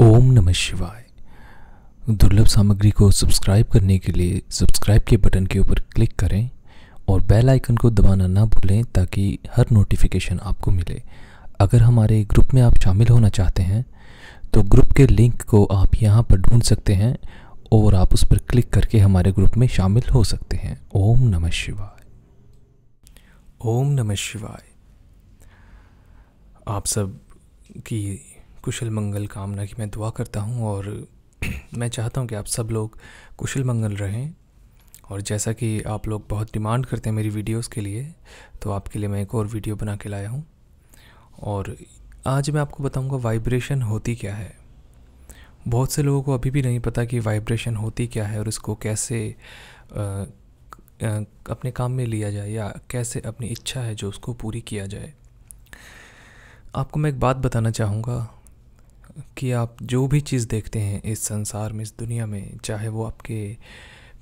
ओम नमः शिवाय दुर्लभ सामग्री को सब्सक्राइब करने के लिए सब्सक्राइब के बटन के ऊपर क्लिक करें और बेल आइकन को दबाना ना भूलें ताकि हर नोटिफिकेशन आपको मिले अगर हमारे ग्रुप में आप शामिल होना चाहते हैं तो ग्रुप के लिंक को आप यहाँ पर ढूंढ सकते हैं और आप उस पर क्लिक करके हमारे ग्रुप में शामिल हो सकते हैं ओम नमः शिवाय ओम नमः शिवाय आप सब की कुशल मंगल कामना की मैं दुआ करता हूँ और मैं चाहता हूँ कि आप सब लोग कुशल मंगल रहें और जैसा कि आप लोग बहुत डिमांड करते हैं मेरी वीडियोस के लिए तो आपके लिए मैं एक और वीडियो बना के लाया हूँ और आज मैं आपको बताऊँगा वाइब्रेशन होती क्या है बहुत से लोगों को अभी भी नहीं पता कि वाइब्रेशन होती क्या है और इसको कैसे आ, आ, अपने काम में लिया जाए या कैसे अपनी इच्छा है जो उसको पूरी किया जाए आपको मैं एक बात बताना चाहूँगा कि आप जो भी चीज़ देखते हैं इस संसार में इस दुनिया में चाहे वो आपके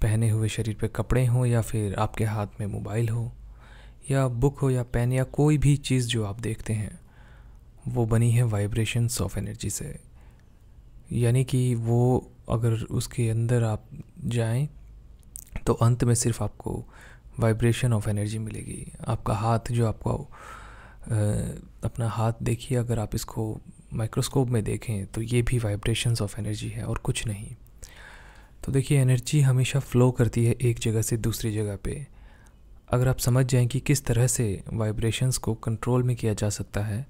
पहने हुए शरीर पे कपड़े हों या फिर आपके हाथ में मोबाइल हो या बुक हो या पेन या कोई भी चीज़ जो आप देखते हैं वो बनी है वाइब्रेशंस ऑफ एनर्जी से यानी कि वो अगर उसके अंदर आप जाएं तो अंत में सिर्फ आपको वाइब्रेशन ऑफ एनर्जी मिलेगी आपका हाथ जो आपका अपना हाथ देखिए अगर आप इसको माइक्रोस्कोप में देखें तो ये भी वाइब्रेशंस ऑफ एनर्जी है और कुछ नहीं तो देखिए एनर्जी हमेशा फ्लो करती है एक जगह से दूसरी जगह पे अगर आप समझ जाएं कि किस तरह से वाइब्रेशंस को कंट्रोल में किया जा सकता है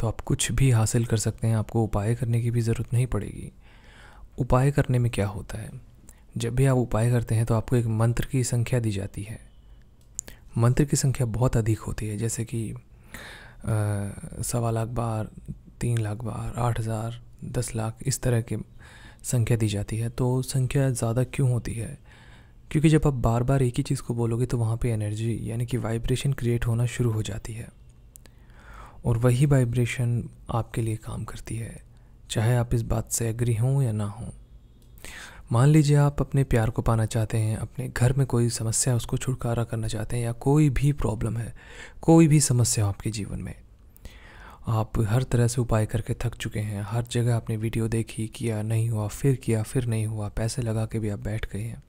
तो आप कुछ भी हासिल कर सकते हैं आपको उपाय करने की भी ज़रूरत नहीं पड़ेगी उपाय करने में क्या होता है जब भी आप उपाय करते हैं तो आपको एक मंत्र की संख्या दी जाती है मंत्र की संख्या बहुत अधिक होती है जैसे कि सवा लाख बार तीन लाख बार आठ हज़ार दस लाख इस तरह की संख्या दी जाती है तो संख्या ज़्यादा क्यों होती है क्योंकि जब आप बार बार एक ही चीज़ को बोलोगे तो वहाँ पे एनर्जी यानी कि वाइब्रेशन क्रिएट होना शुरू हो जाती है और वही वाइब्रेशन आपके लिए काम करती है चाहे आप इस बात से एग्री हों या ना हों मान लीजिए आप अपने प्यार को पाना चाहते हैं अपने घर में कोई समस्या उसको छुटकारा करना चाहते हैं या कोई भी प्रॉब्लम है कोई भी समस्या हो आपके जीवन में आप हर तरह से उपाय करके थक चुके हैं हर जगह आपने वीडियो देखी किया नहीं हुआ फिर किया फिर नहीं हुआ पैसे लगा के भी आप बैठ गए हैं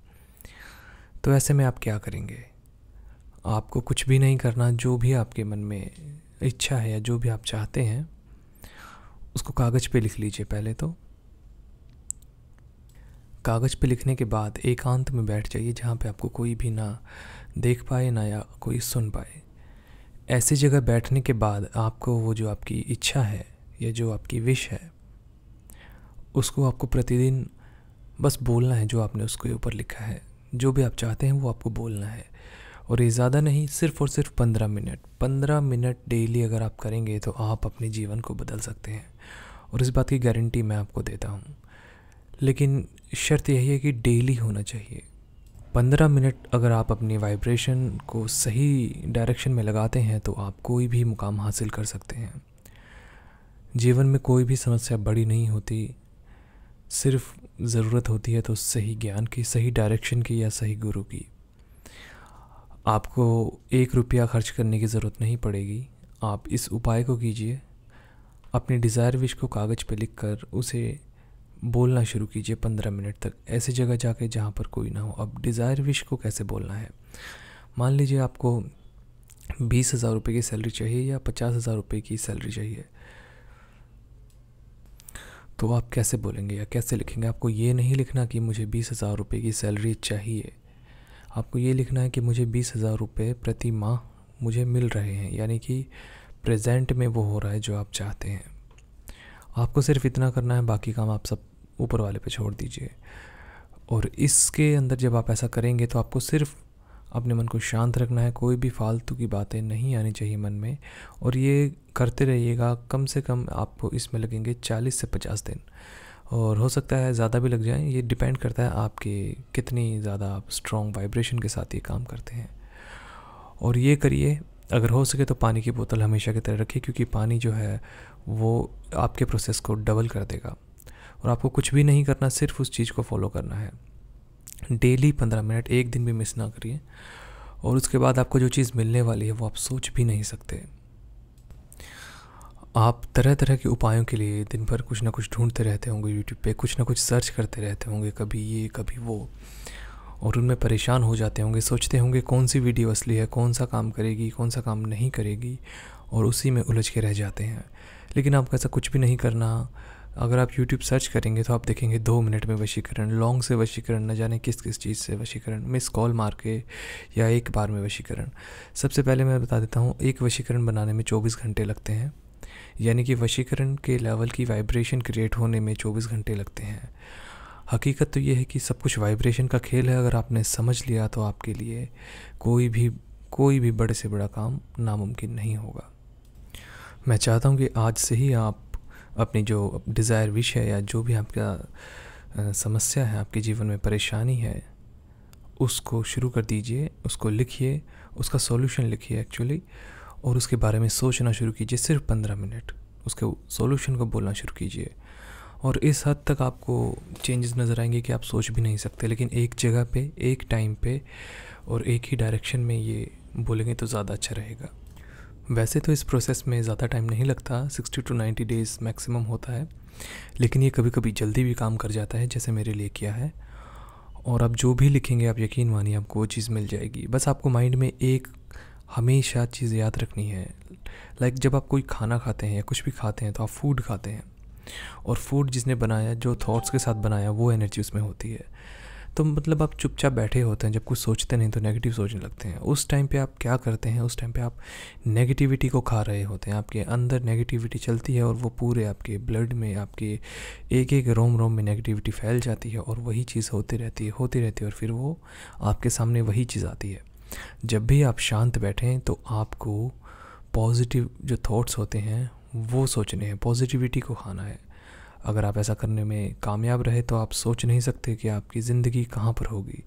तो ऐसे में आप क्या करेंगे आपको कुछ भी नहीं करना जो भी आपके मन में इच्छा है या जो भी आप चाहते हैं उसको कागज़ पे लिख लीजिए पहले तो कागज़ पे लिखने के बाद एकांत में बैठ जाइए जहाँ पे आपको कोई भी ना देख पाए ना या कोई सुन पाए ऐसी जगह बैठने के बाद आपको वो जो आपकी इच्छा है या जो आपकी विश है उसको आपको प्रतिदिन बस बोलना है जो आपने उसके ऊपर लिखा है जो भी आप चाहते हैं वो आपको बोलना है और ये ज़्यादा नहीं सिर्फ और सिर्फ पंद्रह मिनट पंद्रह मिनट डेली अगर आप करेंगे तो आप अपने जीवन को बदल सकते हैं और इस बात की गारंटी मैं आपको देता हूँ लेकिन शर्त यही है कि डेली होना चाहिए पंद्रह मिनट अगर आप अपनी वाइब्रेशन को सही डायरेक्शन में लगाते हैं तो आप कोई भी मुकाम हासिल कर सकते हैं जीवन में कोई भी समस्या बड़ी नहीं होती सिर्फ ज़रूरत होती है तो सही ज्ञान की सही डायरेक्शन की या सही गुरु की आपको एक रुपया खर्च करने की ज़रूरत नहीं पड़ेगी आप इस उपाय को कीजिए अपने डिज़ायर विश को कागज़ पर लिख कर उसे बोलना शुरू कीजिए पंद्रह मिनट तक ऐसी जगह जाके जहाँ पर कोई ना हो अब डिज़ायर विश को कैसे बोलना है मान लीजिए आपको बीस हज़ार रुपये की सैलरी चाहिए या पचास हज़ार रुपये की सैलरी चाहिए तो आप कैसे बोलेंगे या कैसे लिखेंगे आपको ये नहीं लिखना कि मुझे बीस हज़ार रुपये की सैलरी चाहिए आपको ये लिखना है कि मुझे बीस हज़ार रुपये प्रति माह मुझे मिल रहे हैं यानी कि प्रेजेंट में वो हो रहा है जो आप चाहते हैं आपको सिर्फ इतना करना है बाकी काम आप सब ऊपर वाले पे छोड़ दीजिए और इसके अंदर जब आप ऐसा करेंगे तो आपको सिर्फ अपने मन को शांत रखना है कोई भी फालतू की बातें नहीं आनी चाहिए मन में और ये करते रहिएगा कम से कम आपको इसमें लगेंगे चालीस से पचास दिन और हो सकता है ज़्यादा भी लग जाए ये डिपेंड करता है आपके कितनी ज़्यादा आप स्ट्रॉन्ग वाइब्रेशन के साथ ये काम करते हैं और ये करिए अगर हो सके तो पानी की बोतल हमेशा की तरह रखिए क्योंकि पानी जो है वो आपके प्रोसेस को डबल कर देगा और आपको कुछ भी नहीं करना सिर्फ उस चीज़ को फॉलो करना है डेली पंद्रह मिनट एक दिन भी मिस ना करिए और उसके बाद आपको जो चीज़ मिलने वाली है वो आप सोच भी नहीं सकते आप तरह तरह के उपायों के लिए दिन भर कुछ ना कुछ ढूंढते रहते होंगे यूट्यूब पे कुछ ना कुछ सर्च करते रहते होंगे कभी ये कभी वो और उनमें परेशान हो जाते होंगे सोचते होंगे कौन सी वीडियो असली है कौन सा काम करेगी कौन सा काम नहीं करेगी और उसी में उलझ के रह जाते हैं लेकिन आपको ऐसा कुछ भी नहीं करना अगर आप YouTube सर्च करेंगे तो आप देखेंगे दो मिनट में वशीकरण लॉन्ग से वशीकरण न जाने किस किस चीज़ से वशीकरण मिस कॉल मार के या एक बार में वशीकरण सबसे पहले मैं बता देता हूँ एक वशीकरण बनाने में 24 घंटे लगते हैं यानी कि वशीकरण के लेवल की वाइब्रेशन क्रिएट होने में 24 घंटे लगते हैं हकीकत तो ये है कि सब कुछ वाइब्रेशन का खेल है अगर आपने समझ लिया तो आपके लिए कोई भी कोई भी बड़े से बड़ा काम नामुमकिन नहीं होगा मैं चाहता हूँ कि आज से ही आप अपनी जो डिज़ायर विश है या जो भी आपका समस्या है आपके जीवन में परेशानी है उसको शुरू कर दीजिए उसको लिखिए उसका सॉल्यूशन लिखिए एक्चुअली और उसके बारे में सोचना शुरू कीजिए सिर्फ पंद्रह मिनट उसके सॉल्यूशन को बोलना शुरू कीजिए और इस हद तक आपको चेंजेस नज़र आएंगे कि आप सोच भी नहीं सकते लेकिन एक जगह पे एक टाइम पे और एक ही डायरेक्शन में ये बोलेंगे तो ज़्यादा अच्छा रहेगा वैसे तो इस प्रोसेस में ज़्यादा टाइम नहीं लगता 60 टू 90 डेज़ मैक्सिमम होता है लेकिन ये कभी कभी जल्दी भी काम कर जाता है जैसे मेरे लिए किया है और आप जो भी लिखेंगे आप यकीन मानिए आपको वो चीज़ मिल जाएगी बस आपको माइंड में एक हमेशा चीज़ याद रखनी है लाइक like जब आप कोई खाना खाते हैं या कुछ भी खाते हैं तो आप फूड खाते हैं और फूड जिसने बनाया जो थॉट्स के साथ बनाया वो एनर्जी उसमें होती है तो मतलब आप चुपचाप बैठे होते हैं जब कुछ सोचते नहीं तो नेगेटिव सोचने लगते हैं उस टाइम पे आप क्या करते हैं उस टाइम पे आप नेगेटिविटी को खा रहे होते हैं आपके अंदर नेगेटिविटी चलती है और वो पूरे आपके ब्लड में आपके एक एक रोम रोम में नेगेटिविटी फैल जाती है और वही चीज़ होती रहती है होती रहती है और फिर वो आपके सामने वही चीज़ आती है जब भी आप शांत बैठें तो आपको पॉजिटिव जो थाट्स होते हैं वो सोचने हैं पॉजिटिविटी को खाना है अगर आप ऐसा करने में कामयाब रहे तो आप सोच नहीं सकते कि आपकी ज़िंदगी कहाँ पर होगी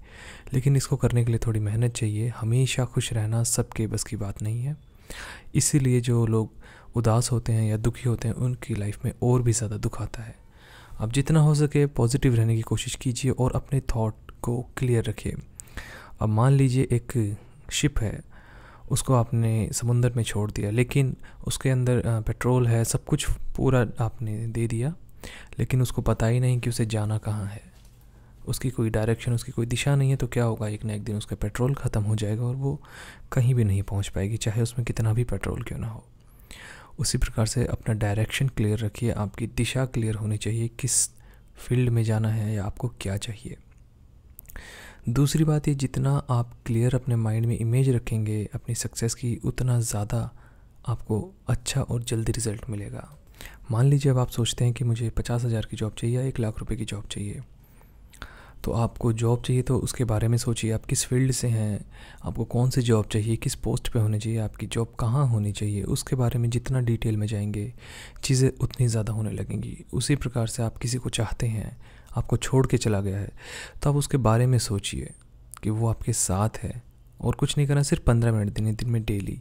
लेकिन इसको करने के लिए थोड़ी मेहनत चाहिए हमेशा खुश रहना सबके बस की बात नहीं है इसीलिए जो लोग उदास होते हैं या दुखी होते हैं उनकी लाइफ में और भी ज़्यादा दुख आता है आप जितना हो सके पॉजिटिव रहने की कोशिश कीजिए और अपने थॉट को क्लियर रखिए अब मान लीजिए एक शिप है उसको आपने समुंदर में छोड़ दिया लेकिन उसके अंदर पेट्रोल है सब कुछ पूरा आपने दे दिया लेकिन उसको पता ही नहीं कि उसे जाना कहाँ है उसकी कोई डायरेक्शन उसकी कोई दिशा नहीं है तो क्या होगा एक ना एक दिन उसका पेट्रोल ख़त्म हो जाएगा और वो कहीं भी नहीं पहुंच पाएगी चाहे उसमें कितना भी पेट्रोल क्यों ना हो उसी प्रकार से अपना डायरेक्शन क्लियर रखिए आपकी दिशा क्लियर होनी चाहिए किस फील्ड में जाना है या आपको क्या चाहिए दूसरी बात ये जितना आप क्लियर अपने माइंड में इमेज रखेंगे अपनी सक्सेस की उतना ज़्यादा आपको अच्छा और जल्दी रिजल्ट मिलेगा मान लीजिए अब आप सोचते हैं कि मुझे पचास हज़ार की जॉब चाहिए या एक लाख रुपए की जॉब चाहिए तो आपको जॉब चाहिए तो उसके बारे में सोचिए आप किस फील्ड से हैं आपको कौन सी जॉब चाहिए किस पोस्ट पे होनी चाहिए आपकी जॉब कहाँ होनी चाहिए उसके बारे में जितना डिटेल में जाएंगे चीज़ें उतनी ज़्यादा होने लगेंगी उसी प्रकार से आप किसी को चाहते हैं आपको छोड़ के चला गया है तो आप उसके बारे में सोचिए कि वो आपके साथ है और कुछ नहीं करना सिर्फ पंद्रह मिनट दिन दिन में डेली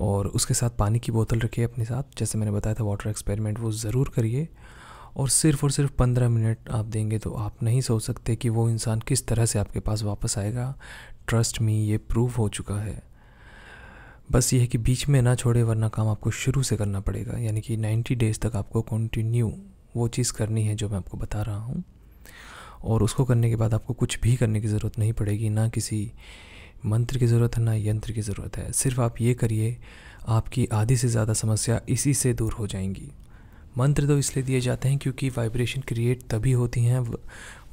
और उसके साथ पानी की बोतल रखिए अपने साथ जैसे मैंने बताया था वाटर एक्सपेरिमेंट वो ज़रूर करिए और सिर्फ़ और सिर्फ पंद्रह मिनट आप देंगे तो आप नहीं सोच सकते कि वो इंसान किस तरह से आपके पास वापस आएगा ट्रस्ट मी ये प्रूव हो चुका है बस ये है कि बीच में ना छोड़े वरना काम आपको शुरू से करना पड़ेगा यानी कि 90 डेज़ तक आपको कंटिन्यू वो चीज़ करनी है जो मैं आपको बता रहा हूँ और उसको करने के बाद आपको कुछ भी करने की ज़रूरत नहीं पड़ेगी ना किसी मंत्र की ज़रूरत है ना यंत्र की ज़रूरत है सिर्फ आप ये करिए आपकी आधी से ज़्यादा समस्या इसी से दूर हो जाएंगी मंत्र तो इसलिए दिए जाते हैं क्योंकि वाइब्रेशन क्रिएट तभी होती हैं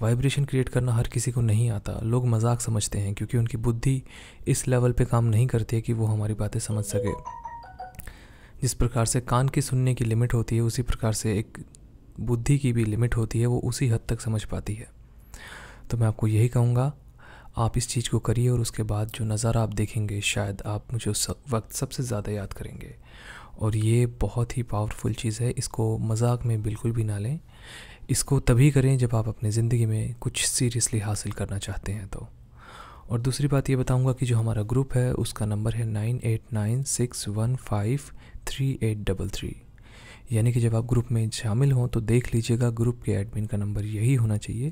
वाइब्रेशन क्रिएट करना हर किसी को नहीं आता लोग मजाक समझते हैं क्योंकि उनकी बुद्धि इस लेवल पे काम नहीं करती है कि वो हमारी बातें समझ सके जिस प्रकार से कान की सुनने की लिमिट होती है उसी प्रकार से एक बुद्धि की भी लिमिट होती है वो उसी हद तक समझ पाती है तो मैं आपको यही कहूँगा आप इस चीज़ को करिए और उसके बाद जो नज़ारा आप देखेंगे शायद आप मुझे उस वक्त सबसे ज़्यादा याद करेंगे और ये बहुत ही पावरफुल चीज़ है इसको मजाक में बिल्कुल भी ना लें इसको तभी करें जब आप अपनी ज़िंदगी में कुछ सीरियसली हासिल करना चाहते हैं तो और दूसरी बात ये बताऊंगा कि जो हमारा ग्रुप है उसका नंबर है nine eight nine six one five three eight double three यानी कि जब आप ग्रुप में शामिल हों तो देख लीजिएगा ग्रुप के एडमिन का नंबर यही होना चाहिए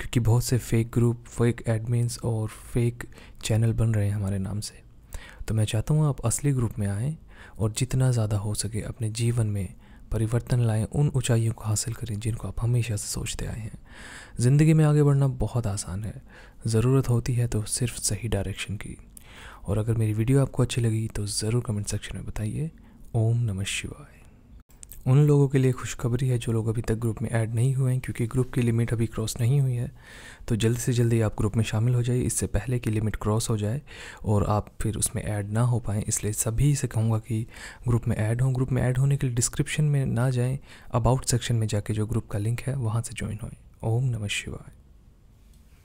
क्योंकि बहुत से फेक ग्रुप फेक एडमिन्स और फेक चैनल बन रहे हैं हमारे नाम से तो मैं चाहता हूँ आप असली ग्रुप में आएँ और जितना ज़्यादा हो सके अपने जीवन में परिवर्तन लाएं उन ऊंचाइयों को हासिल करें जिनको आप हमेशा से सोचते आए हैं ज़िंदगी में आगे बढ़ना बहुत आसान है ज़रूरत होती है तो सिर्फ सही डायरेक्शन की और अगर मेरी वीडियो आपको अच्छी लगी तो ज़रूर कमेंट सेक्शन में बताइए ओम नमः शिवाय उन लोगों के लिए खुशखबरी है जो लोग अभी तक ग्रुप में ऐड नहीं हुए हैं क्योंकि ग्रुप की लिमिट अभी क्रॉस नहीं हुई है तो जल्दी से जल्दी आप ग्रुप में शामिल हो जाइए इससे पहले कि लिमिट क्रॉस हो जाए और आप फिर उसमें ऐड ना हो पाएँ इसलिए सभी से कहूँगा कि ग्रुप में ऐड हों ग्रुप में ऐड होने के लिए डिस्क्रिप्शन में ना जाएँ अबाउट सेक्शन में जाके जो ग्रुप का लिंक है वहाँ से ज्वाइन होएँ ओम नमः शिवाय